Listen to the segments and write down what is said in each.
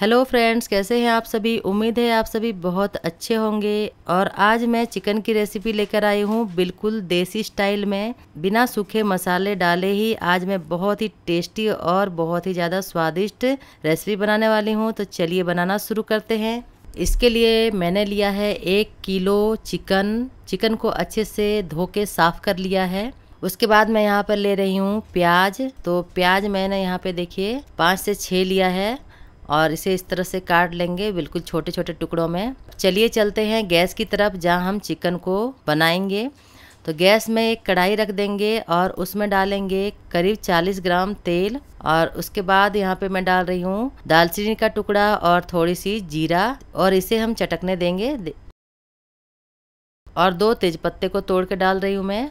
hello friends कैसे हैं आप सभी उम्मीद है आप सभी बहुत अच्छे होंगे और आज मैं चिकन की रेसिपी लेकर आई हूँ बिल्कुल देसी स्टाइल में बिना सूखे मसाले डाले ही आज मैं बहुत ही टेस्टी और बहुत ही ज़्यादा स्वादिष्ट रेसिपी बनाने वाली हूँ तो चलिए बनाना शुरू करते हैं इसके लिए मैंने लिया है एक किलो चिकन चिकन को अच्छे से धो के साफ़ कर लिया है उसके बाद मैं यहाँ पर ले रही हूँ प्याज तो प्याज मैंने यहाँ पे देखिए पाँच से छः लिया है और इसे इस तरह से काट लेंगे बिल्कुल छोटे छोटे टुकड़ों में चलिए चलते हैं गैस की तरफ जहाँ हम चिकन को बनाएंगे तो गैस में एक कढ़ाई रख देंगे और उसमें डालेंगे करीब 40 ग्राम तेल और उसके बाद यहाँ पे मैं डाल रही हूँ दालचीनी का टुकड़ा और थोड़ी सी जीरा और इसे हम चटकने देंगे और दो तेज पत्ते को तोड़ के डाल रही हूँ मैं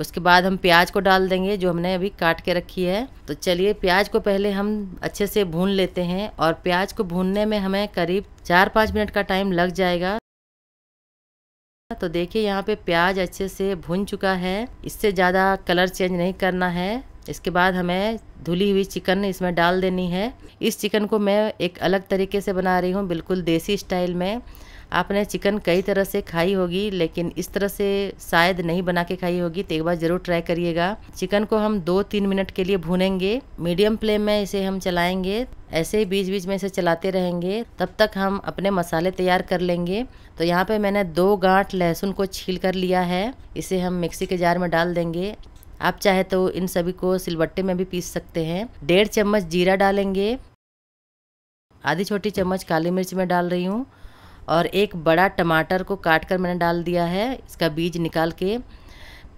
उसके बाद हम प्याज को डाल देंगे जो हमने अभी काट के रखी है तो चलिए प्याज को पहले हम अच्छे से भून लेते हैं और प्याज को भूनने में हमें करीब चार पाँच मिनट का टाइम लग जाएगा तो देखिए यहाँ पे प्याज अच्छे से भुन चुका है इससे ज़्यादा कलर चेंज नहीं करना है इसके बाद हमें धुली हुई चिकन इसमें डाल देनी है इस चिकन को मैं एक अलग तरीके से बना रही हूँ बिल्कुल देसी स्टाइल में आपने चिकन कई तरह से खाई होगी लेकिन इस तरह से शायद नहीं बना के खाई होगी तो एक बार ज़रूर ट्राई करिएगा चिकन को हम दो तीन मिनट के लिए भूनेंगे मीडियम फ्लेम में इसे हम चलाएंगे ऐसे ही बीच बीच में इसे चलाते रहेंगे तब तक हम अपने मसाले तैयार कर लेंगे तो यहाँ पे मैंने दो गांठ लहसुन को छील कर लिया है इसे हम मिक्सी के जार में डाल देंगे आप चाहे तो इन सभी को सिलबट्टे में भी पीस सकते हैं डेढ़ चम्मच जीरा डालेंगे आधी छोटी चम्मच काली मिर्च में डाल रही हूँ और एक बड़ा टमाटर को काट कर मैंने डाल दिया है इसका बीज निकाल के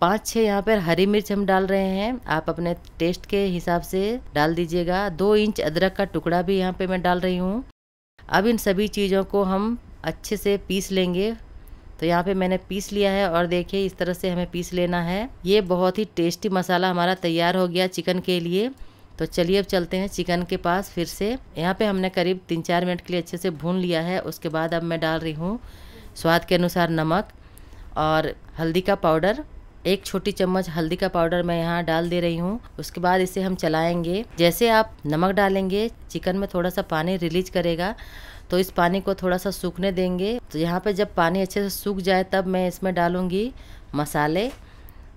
पाँच छः यहाँ पर हरी मिर्च हम डाल रहे हैं आप अपने टेस्ट के हिसाब से डाल दीजिएगा दो इंच अदरक का टुकड़ा भी यहाँ पे मैं डाल रही हूँ अब इन सभी चीज़ों को हम अच्छे से पीस लेंगे तो यहाँ पे मैंने पीस लिया है और देखिए इस तरह से हमें पीस लेना है ये बहुत ही टेस्टी मसाला हमारा तैयार हो गया चिकन के लिए तो चलिए अब चलते हैं चिकन के पास फिर से यहाँ पे हमने करीब तीन चार मिनट के लिए अच्छे से भून लिया है उसके बाद अब मैं डाल रही हूँ स्वाद के अनुसार नमक और हल्दी का पाउडर एक छोटी चम्मच हल्दी का पाउडर मैं यहाँ डाल दे रही हूँ उसके बाद इसे हम चलाएंगे जैसे आप नमक डालेंगे चिकन में थोड़ा सा पानी रिलीज करेगा तो इस पानी को थोड़ा सा सूखने देंगे तो यहाँ पर जब पानी अच्छे से सूख जाए तब मैं इसमें डालूँगी मसाले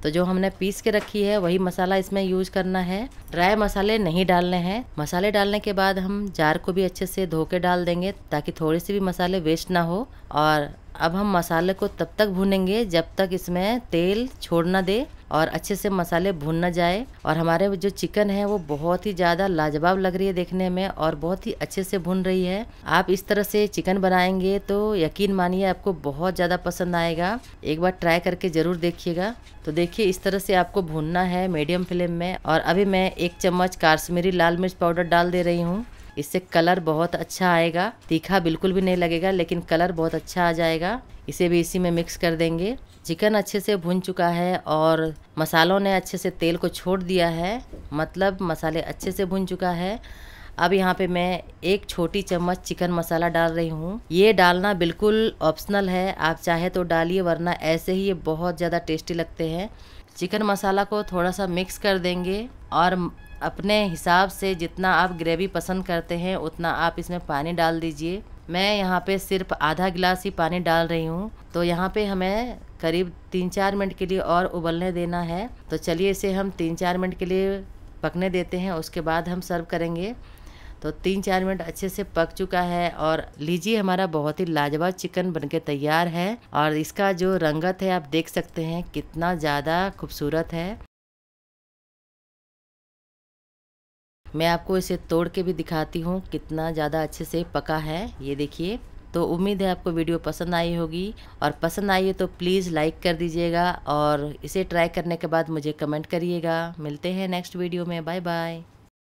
तो जो हमने पीस के रखी है वही मसाला इसमें यूज करना है ड्राई मसाले नहीं डालने हैं मसाले डालने के बाद हम जार को भी अच्छे से धो के डाल देंगे ताकि थोड़े से भी मसाले वेस्ट ना हो और अब हम मसाले को तब तक भूनेंगे जब तक इसमें तेल छोड़ना दे और अच्छे से मसाले भून ना जाए और हमारे जो चिकन है वो बहुत ही ज़्यादा लाजवाब लग रही है देखने में और बहुत ही अच्छे से भून रही है आप इस तरह से चिकन बनाएंगे तो यकीन मानिए आपको बहुत ज़्यादा पसंद आएगा एक बार ट्राई करके ज़रूर देखिएगा तो देखिए इस तरह से आपको भूनना है मीडियम फ्लेम में और अभी मैं एक चम्मच काश्मीरी लाल मिर्च पाउडर डाल दे रही हूँ इससे कलर बहुत अच्छा आएगा तीखा बिल्कुल भी नहीं लगेगा लेकिन कलर बहुत अच्छा आ जाएगा इसे भी इसी में मिक्स कर देंगे चिकन अच्छे से भुन चुका है और मसालों ने अच्छे से तेल को छोड़ दिया है मतलब मसाले अच्छे से भुन चुका है अब यहाँ पे मैं एक छोटी चम्मच चिकन मसाला डाल रही हूँ ये डालना बिल्कुल ऑप्शनल है आप चाहे तो डालिए वरना ऐसे ही ये बहुत ज़्यादा टेस्टी लगते हैं चिकन मसाला को थोड़ा सा मिक्स कर देंगे और अपने हिसाब से जितना आप ग्रेवी पसंद करते हैं उतना आप इसमें पानी डाल दीजिए मैं यहाँ पे सिर्फ आधा गिलास ही पानी डाल रही हूँ तो यहाँ पे हमें करीब तीन चार मिनट के लिए और उबलने देना है तो चलिए इसे हम तीन चार मिनट के लिए पकने देते हैं उसके बाद हम सर्व करेंगे तो तीन चार मिनट अच्छे से पक चुका है और लीजिए हमारा बहुत ही लाजवाब चिकन बनके तैयार है और इसका जो रंगत है आप देख सकते हैं कितना ज़्यादा खूबसूरत है मैं आपको इसे तोड़ के भी दिखाती हूँ कितना ज़्यादा अच्छे से पका है ये देखिए तो उम्मीद है आपको वीडियो पसंद आई होगी और पसंद आई है तो प्लीज़ लाइक कर दीजिएगा और इसे ट्राई करने के बाद मुझे कमेंट करिएगा मिलते हैं नेक्स्ट वीडियो में बाय बाय